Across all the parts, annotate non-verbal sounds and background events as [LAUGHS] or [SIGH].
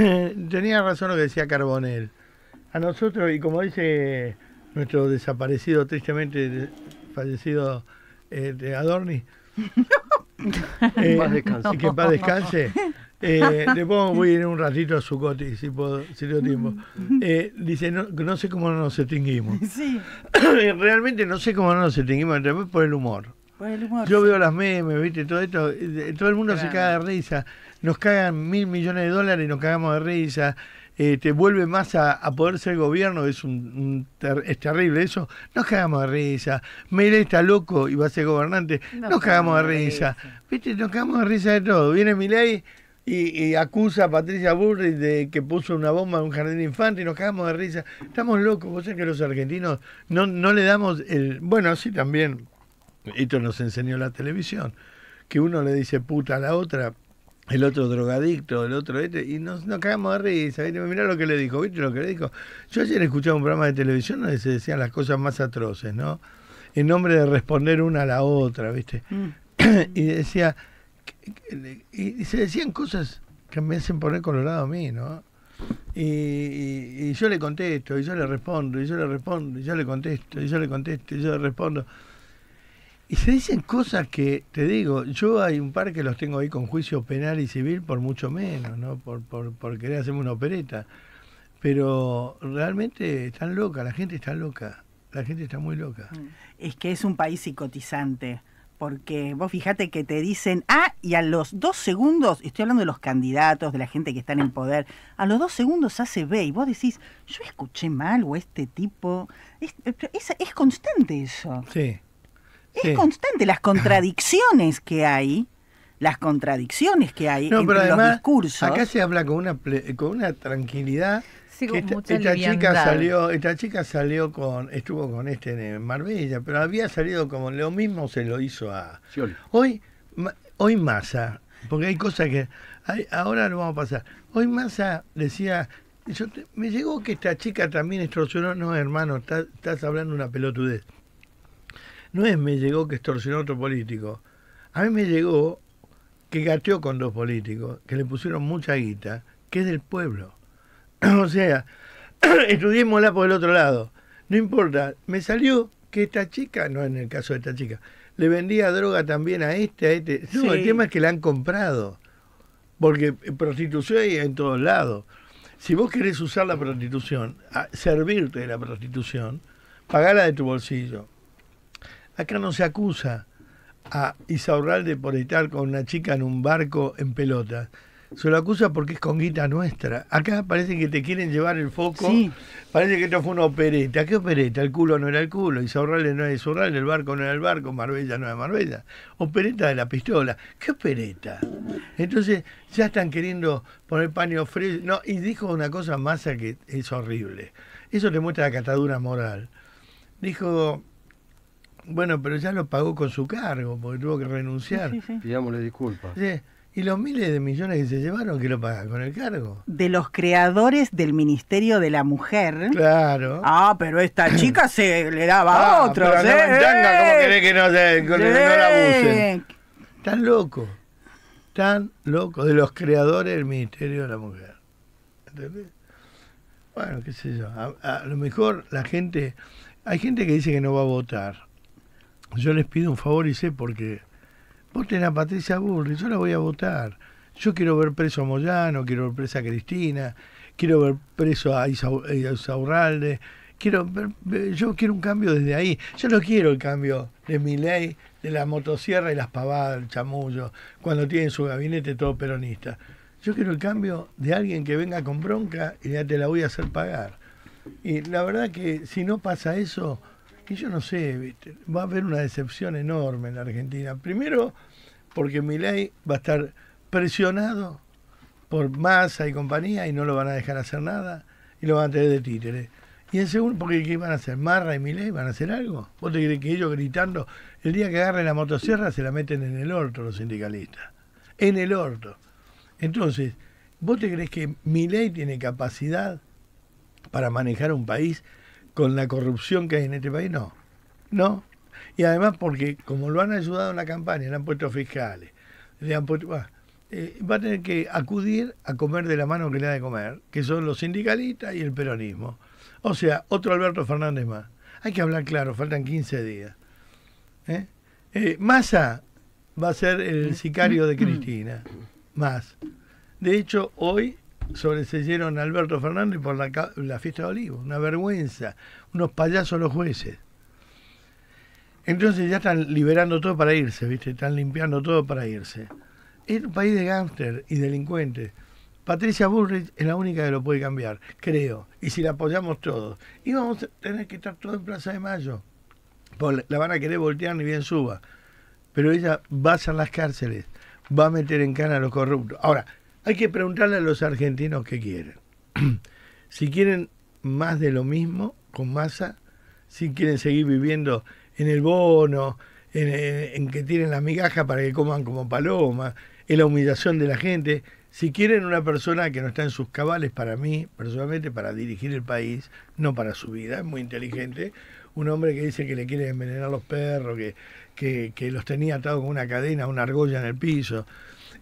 [COUGHS] tenía razón lo que decía Carbonel. A nosotros, y como dice nuestro desaparecido, tristemente fallecido eh, Adorni, [LAUGHS] eh, que en paz descanse. después [LAUGHS] eh, voy a ir un ratito a Zuccotti, si puedo, si tengo tiempo. Mm. dice, no, sé cómo no nos extinguimos. [LAUGHS] [COUGHS] Realmente no sé cómo no nos extinguimos, entre por el humor. Por el humor. Yo veo las memes, viste, todo esto, todo el mundo se cae de risa nos cagan mil millones de dólares y nos cagamos de risa. Este, vuelve más a, poder ser gobierno, es, un, es terrible eso. Nos cagamos de risa. Miley está loco y va a ser gobernante. nos, cagamos de risa. ¿Viste? Nos cagamos de risa de todo. Viene Milei y, acusa a Patricia Burri de que puso una bomba en un jardín de y nos cagamos de risa. Estamos locos. Vos sabés que los argentinos no, no le damos el. Bueno, sí, también. Esto nos enseñó la televisión. Que uno le dice puta a la otra, el otro drogadicto, el otro este, y nos, nos cagamos de risa, ¿viste? mirá lo que le dijo, ¿viste lo que le dijo? Yo ayer escuchaba un programa de televisión donde se decían las cosas más atroces, ¿no? En nombre de responder una a la otra, ¿viste? Mm. [CLEARS THROAT] y decía, y se decían cosas que me hacen poner colorado a mí, ¿no? Y, yo le contesto, y yo le respondo, y yo le respondo, y yo le contesto, y yo le contesto, Y yo le respondo y se dicen cosas que, te digo, yo hay un par que los tengo ahí con juicio penal y civil por mucho menos, ¿no? Por, por, querer hacerme una opereta. Pero realmente están locas, la gente está loca, la gente está muy loca. Mm. Es que es un país psicotizante, porque vos fíjate que te dicen, ah, y a los dos segundos, estoy hablando de los candidatos, de la gente que están en poder, a los dos segundos hace B y vos decís, yo escuché mal o este tipo, es, es constante eso. Sí. Es constante las contradicciones que hay, las contradicciones que hay no, los discursos. Acá se habla con una con una tranquilidad. esta, chica salió, esta chica salió con, estuvo con este en Marbella, pero había salido como lo mismo se lo hizo a hoy, hoy masa porque hay cosas que hay, ahora lo vamos a pasar. Hoy masa decía yo me llegó que esta chica también estrocionó, no hermano, estás, estás hablando una pelotudez no es me llegó que extorsionó a otro político. A mí me llegó que gateó con dos políticos, que le pusieron mucha guita, que es del pueblo. [CLEARS THROAT] o sea, [CLEARS THROAT] estudiémosla por el otro lado. No importa, me salió que esta chica, no en el caso de esta chica, le vendía droga también a este, a este. No, el tema es que la han comprado. Porque prostitución hay en todos lados. Si vos querés usar la prostitución, servirte de la prostitución, pagala de tu bolsillo. Acá no se acusa a Isaurralde por estar con una chica en un barco en pelota, Se lo acusa porque es con guita nuestra. Acá parece que te quieren llevar el foco. Parece que esto fue una opereta. ¿Qué opereta? El culo no era el culo, Isaurralde no era Isaurralde, el barco no era el barco, Marbella no era Marbella. Opereta de la pistola. ¿Qué opereta? Entonces ya están queriendo poner paño fresco. No, y dijo una cosa más que es horrible. Eso te muestra la catadura moral. Dijo, bueno, pero ya lo pagó con su cargo, porque tuvo que renunciar. Sí, sí. disculpas. Y los miles de millones que se llevaron, ¿qué lo pagan con el cargo? De los creadores del Ministerio de la Mujer. Claro. Ah, pero esta [CLEARS THROAT] chica se le daba ah, a otros. ¿eh? ¿cómo querés que no, se, no la abusen? Tan loco. Tan loco. De los creadores del Ministerio de la Mujer. ¿Entendés? Bueno, qué sé yo. a lo mejor la gente. Hay gente que dice que no va a votar yo les pido un favor y sé por qué. voten a Patricia Burri, yo la voy a votar. Yo quiero ver preso a Moyano, quiero ver presa a Cristina, quiero ver preso a Isaurralde, quiero yo quiero un cambio desde ahí. Yo no quiero el cambio de mi ley, de la motosierra y las pavadas, el chamullo, cuando tienen su gabinete todo peronista. Yo quiero el cambio de alguien que venga con bronca y ya te la voy a hacer pagar. Y la verdad que si no pasa eso, que yo no sé, ¿viste? va a haber una decepción enorme en la Argentina. Primero, porque Milei va a estar presionado por Massa y compañía y no lo van a dejar hacer nada y lo van a tener de títere. Y en segundo, porque ¿qué van a hacer? ¿Marra y Milei van a hacer algo? ¿Vos te crees que ellos gritando, el día que agarren la motosierra se la meten en el orto los sindicalistas? En el orto. Entonces, ¿vos te crees que Milei tiene capacidad para manejar un país con la corrupción que hay en este país, no. No. Y además porque como lo han ayudado en la campaña, le han puesto fiscales, le han puesto... Eh, va a tener que acudir a comer de la mano que le ha de comer, que son los sindicalistas y el peronismo. O sea, otro Alberto Fernández más. Hay que hablar claro, faltan 15 días. ¿Eh? Eh, Massa va a ser el mm. sicario de mm. Cristina. Más. De hecho, hoy sobreseyeron a Alberto Fernández por la, fiesta de olivo, Una vergüenza. Unos payasos los jueces. Entonces ya están liberando todo para irse, ¿viste? Están limpiando todo para irse. Es un país de gángster y delincuentes. Patricia Bullrich es la única que lo puede cambiar, creo. Y si la apoyamos todos. Y vamos a tener que estar todos en Plaza de Mayo. la van a querer voltear ni bien suba. Pero ella va a las cárceles, va a meter en cana a los corruptos. Ahora, hay que preguntarle a los argentinos qué quieren. [CLEARS THROAT] si quieren más de lo mismo con masa, si quieren seguir viviendo en el bono, en, que tienen la migaja para que coman como palomas, en la humillación de la gente. Si quieren una persona que no está en sus cabales, para mí, personalmente, para dirigir el país, no para su vida, es muy inteligente. Un hombre que dice que le quiere envenenar los perros, que, que, que los tenía atados con una cadena, una argolla en el piso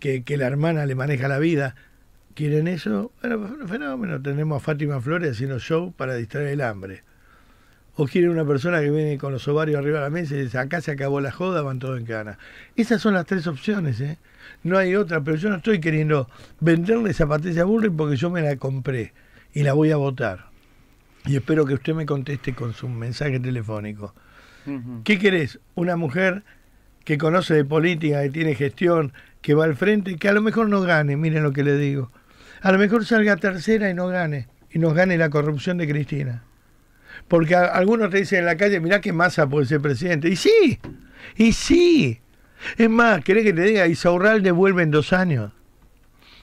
que, la hermana le maneja la vida. ¿Quieren eso? Bueno, fenómeno. Tenemos a Fátima Flores haciendo show para distraer el hambre. O quieren una persona que viene con los ovarios arriba de la mesa y dice, acá se acabó la joda, van todos en cana. Esas son las tres opciones, ¿eh? No hay otra, pero yo no estoy queriendo venderle a Patricia Burri porque yo me la compré y la voy a votar. Y espero que usted me conteste con su mensaje telefónico. ¿Qué querés? ¿Una mujer que conoce de política, que tiene gestión, que va al frente, y que a lo mejor no gane, miren lo que le digo. A lo mejor salga tercera y no gane, y nos gane la corrupción de Cristina. Porque algunos te dicen en la calle, mirá qué masa puede ser presidente. Y sí, y sí. Es más, ¿querés que te diga? Isaurral devuelve en dos años.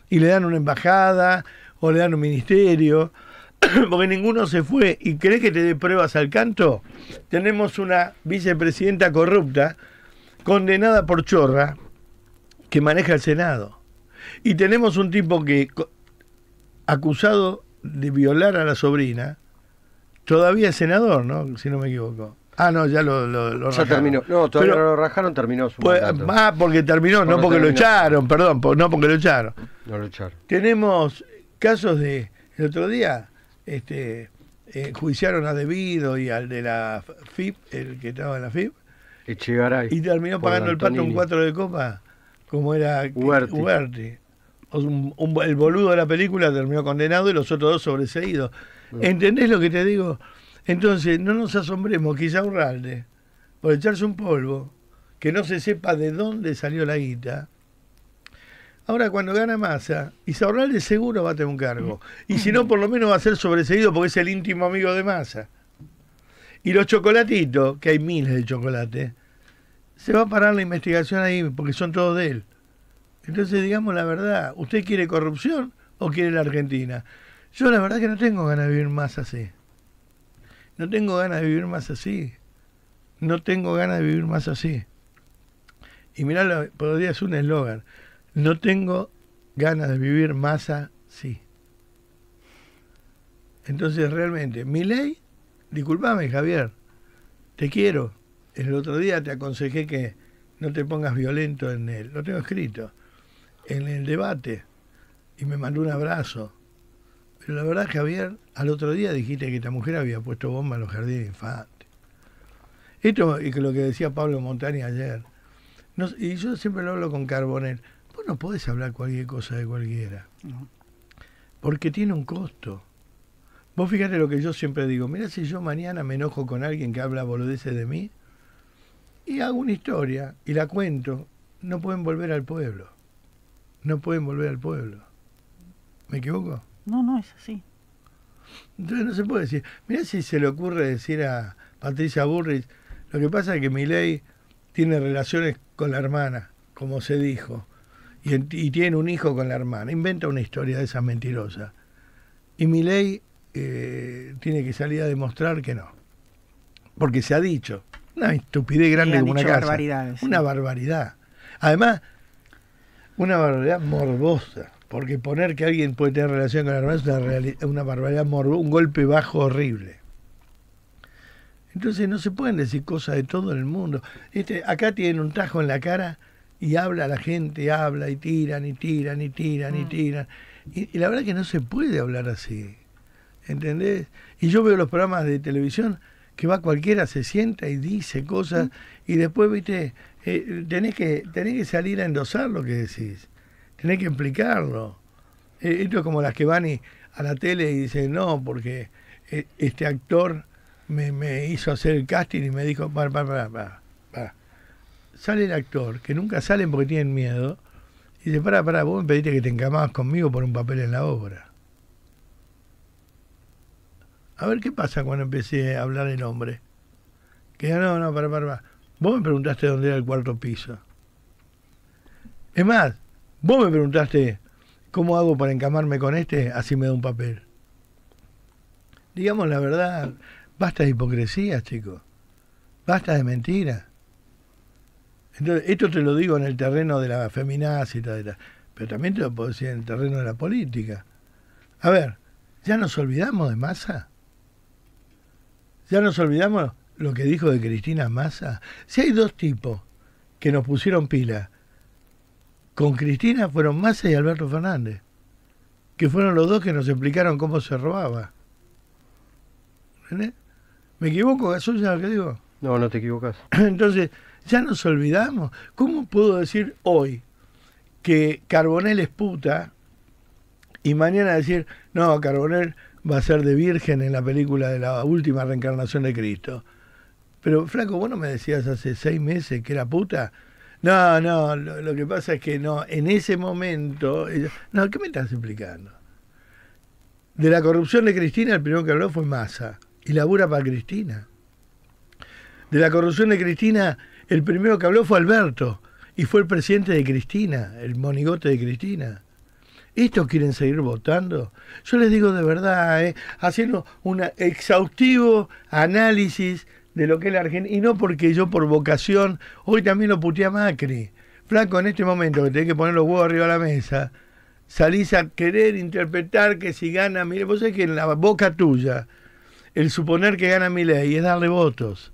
Y le dan una embajada o le dan un ministerio. [CLEARS THROAT] Porque ninguno se fue. ¿Y crees que te dé pruebas al canto? Tenemos una vicepresidenta corrupta, condenada por chorra, que maneja el Senado. Y tenemos un tipo que, acusado de violar a la sobrina, todavía es senador, ¿no? Si no me equivoco. Ah, no, ya lo, ya terminó. No, todavía lo rajaron, terminó su pues, Ah, porque terminó, no porque lo echaron, perdón, no porque lo echaron. lo echaron. Tenemos casos de, el otro día, este, eh, juiciaron a Debido y al de la FIP, el que estaba en la FIP. Y terminó pagando el pato un cuatro de copa como era Huberti... el boludo de la película terminó condenado y los otros dos sobreseídos. ¿Entendés lo que te digo? Entonces, no nos asombremos, quizá Isaurralde... por echarse un polvo, que no se sepa de dónde salió la guita. Ahora, cuando gana Massa, Isaurralde seguro va a tener un cargo. Y si no, por lo menos va a ser sobreseído porque es el íntimo amigo de Massa. Y los chocolatitos, que hay miles de chocolate se va a parar la investigación ahí porque son todos de él. Entonces, digamos la verdad, ¿usted quiere corrupción o quiere la Argentina? Yo la verdad que no tengo ganas de vivir más así. No tengo ganas de vivir más así. No tengo ganas de vivir más así. Y mirá, podría ser un eslogan. No tengo ganas de vivir más así. Entonces, realmente, mi ley, disculpame Javier, te quiero, el otro día te aconsejé que no te pongas violento en él, lo tengo escrito, en el debate, y me mandó un abrazo. Pero la verdad, Javier, al otro día dijiste que esta mujer había puesto bomba en los jardines de infantes. Esto es lo que decía Pablo Montaña ayer. No, y yo siempre lo hablo con Carbonel. Vos no podés hablar cualquier cosa de cualquiera. Porque tiene un costo. Vos fíjate lo que yo siempre digo. Mira si yo mañana me enojo con alguien que habla boludeces de mí y hago una historia y la cuento. No pueden volver al pueblo. No pueden volver al pueblo. ¿Me equivoco? No, no, es así. Entonces no se puede decir. Mirá si se le ocurre decir a Patricia Burris, lo que pasa es que ley tiene relaciones con la hermana, como se dijo, y, tiene un hijo con la hermana. Inventa una historia de esas mentirosas. Y mi ley eh, tiene que salir a demostrar que no. Porque se ha dicho. Una estupidez grande como una casa. Una barbaridad. Además, una barbaridad morbosa. Porque poner que alguien puede tener relación con la hermana es una, barbaridad morbosa, un golpe bajo horrible. Entonces no se pueden decir cosas de todo el mundo. Este, acá tienen un tajo en la cara y habla la gente, habla y tiran y tiran y tiran y mm. tiran. Y, y, la verdad que no se puede hablar así. ¿Entendés? Y yo veo los programas de televisión que va cualquiera, se sienta y dice cosas y después, viste, eh, tenés, que, tenés que salir a endosar lo que decís, tenés que explicarlo. Eh, esto es como las que van a la tele y dicen, no, porque eh, este actor me, hizo hacer el casting y me dijo, va va va va Sale el actor, que nunca salen porque tienen miedo, y dice, para, para, vos me pediste que te encamabas conmigo por un papel en la obra. A ver qué pasa cuando empecé a hablar el hombre. Que ah, no, no, para, para, para. Vos me preguntaste dónde era el cuarto piso. Es más, vos me preguntaste cómo hago para encamarme con este, así me da un papel. Digamos la verdad, basta de hipocresía, chicos. Basta de mentiras. Entonces, esto te lo digo en el terreno de la y tal, pero también te lo puedo decir en el terreno de la política. A ver, ¿ya nos olvidamos de masa? Ya nos olvidamos lo que dijo de Cristina Massa. Si hay dos tipos que nos pusieron pila, con Cristina fueron Massa y Alberto Fernández, que fueron los dos que nos explicaron cómo se robaba. ¿Me equivoco, Gasol, ya lo que digo? No, no te equivocas. [CLEARS THROAT] Entonces, ya nos olvidamos. ¿Cómo puedo decir hoy que Carbonell es puta y mañana decir, no, Carbonell va a ser de virgen en la película de la última reencarnación de Cristo. Pero, Franco, vos no me decías hace seis meses que era puta. No, no, lo, que pasa es que no, en ese momento. Eh, no, ¿qué me estás explicando? De la corrupción de Cristina, el primero que habló fue Massa. Y labura para Cristina. De la corrupción de Cristina, el primero que habló fue Alberto. Y fue el presidente de Cristina, el monigote de Cristina. ¿Estos quieren seguir votando? Yo les digo de verdad, eh, haciendo un exhaustivo análisis de lo que es la Argentina, y no porque yo por vocación, hoy también lo puteé a Macri. Flaco, en este momento que tenés que poner los huevos arriba de la mesa, salís a querer interpretar que si gana Miley, vos sabés que en la boca tuya, el suponer que gana Milei es darle votos,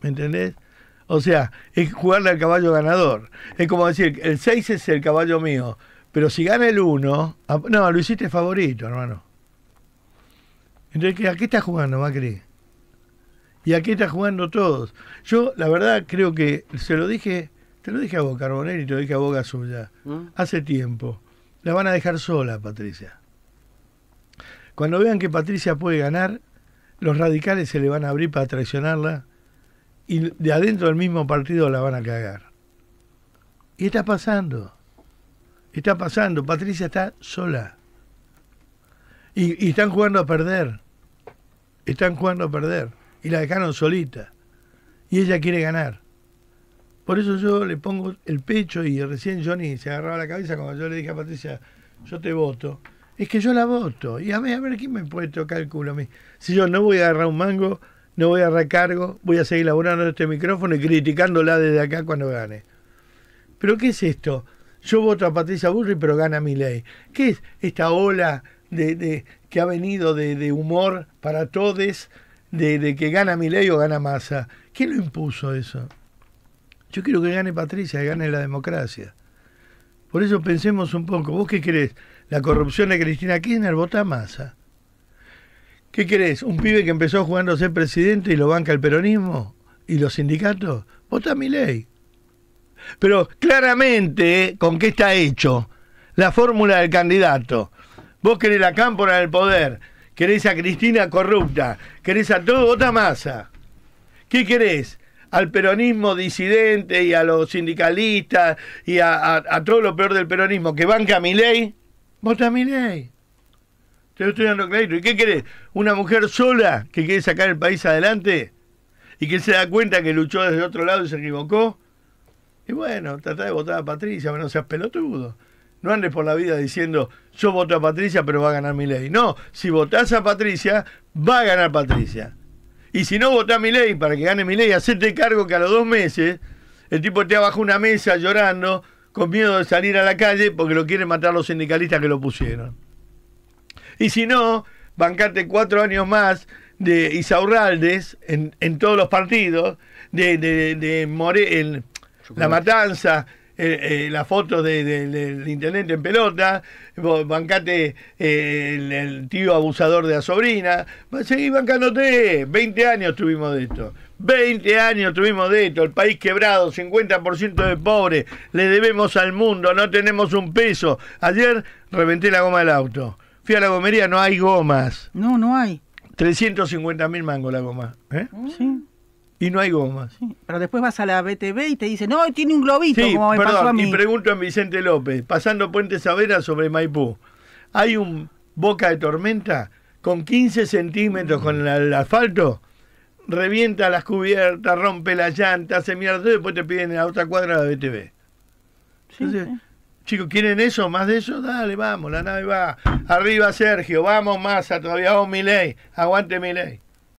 ¿me entendés? O sea, es jugarle al caballo ganador. Es como decir, el 6 es el caballo mío. Pero si gana el uno, no, lo hiciste favorito, hermano. Entonces, ¿a qué está jugando Macri? ¿Y a qué está jugando todos? Yo, la verdad, creo que se lo dije, te lo dije a vos, Carbonero, y te lo dije a vos, Gasulla, ¿Mm? hace tiempo. La van a dejar sola, Patricia. Cuando vean que Patricia puede ganar, los radicales se le van a abrir para traicionarla y de adentro del mismo partido la van a cagar. Y está pasando. Está pasando, Patricia está sola. Y, están jugando a perder. Están jugando a perder. Y la dejaron solita. Y ella quiere ganar. Por eso yo le pongo el pecho y recién Johnny se agarraba la cabeza cuando yo le dije a Patricia, yo te voto. Es que yo la voto. Y a ver, a ver, ¿quién me puede tocar el culo a mí? Si yo no voy a agarrar un mango, no voy a agarrar cargo, voy a seguir laburando este micrófono y criticándola desde acá cuando gane. Pero ¿qué es esto? yo voto a Patricia Bullrich, pero gana mi ley. ¿Qué es esta ola de, que ha venido de, humor para todos, de, que gana mi ley o gana Massa? ¿Quién lo impuso eso? Yo quiero que gane Patricia, que gane la democracia. Por eso pensemos un poco. ¿Vos qué crees? ¿La corrupción de Cristina Kirchner? Vota Massa. ¿Qué crees? ¿Un pibe que empezó jugando a ser presidente y lo banca el peronismo? ¿Y los sindicatos? Vota mi ley pero claramente, ¿con qué está hecho? La fórmula del candidato. Vos querés la cámpora del poder, querés a Cristina corrupta, querés a todo otra masa. ¿Qué querés? Al peronismo disidente y a los sindicalistas y a, todo lo peor del peronismo que banca mi ley. Vota mi ley. Te lo estoy dando crédito ¿Y qué querés? ¿Una mujer sola que quiere sacar el país adelante? y que se da cuenta que luchó desde otro lado y se equivocó, y bueno, tratá de votar a Patricia, pero no seas pelotudo. No andes por la vida diciendo, yo voto a Patricia, pero va a ganar mi ley. No, si votás a Patricia, va a ganar Patricia. Y si no votás a mi ley para que gane mi ley, hacete cargo que a los dos meses el tipo esté abajo una mesa llorando, con miedo de salir a la calle porque lo quieren matar los sindicalistas que lo pusieron. Y si no, bancarte cuatro años más de Isaurraldes en, en todos los partidos, de, de, de More, la matanza, las eh, fotos eh, la foto del intendente en pelota, bancate eh, el, tío abusador de la sobrina, seguí bancándote, 20 años tuvimos de esto. 20 años tuvimos de esto, el país quebrado, 50% de pobre, le debemos al mundo, no tenemos un peso. Ayer reventé la goma del auto. Fui a la gomería, no hay gomas. No, no hay. 350 mil mangos la goma. ¿Eh? Sí. Y no hay gomas. pero después vas a la BTV y te dicen, no, tiene un globito, me pasó Y pregunto a Vicente López, pasando Puente Savera sobre Maipú, ¿hay un boca de tormenta con 15 centímetros con el asfalto? Revienta las cubiertas, rompe las llantas, hace mierda, y después te piden en la otra cuadra de BTV. Sí, Chicos, ¿quieren eso? ¿Más de eso? Dale, vamos, la nave va. Arriba Sergio, vamos más, todavía mi ley, Aguante mi ley.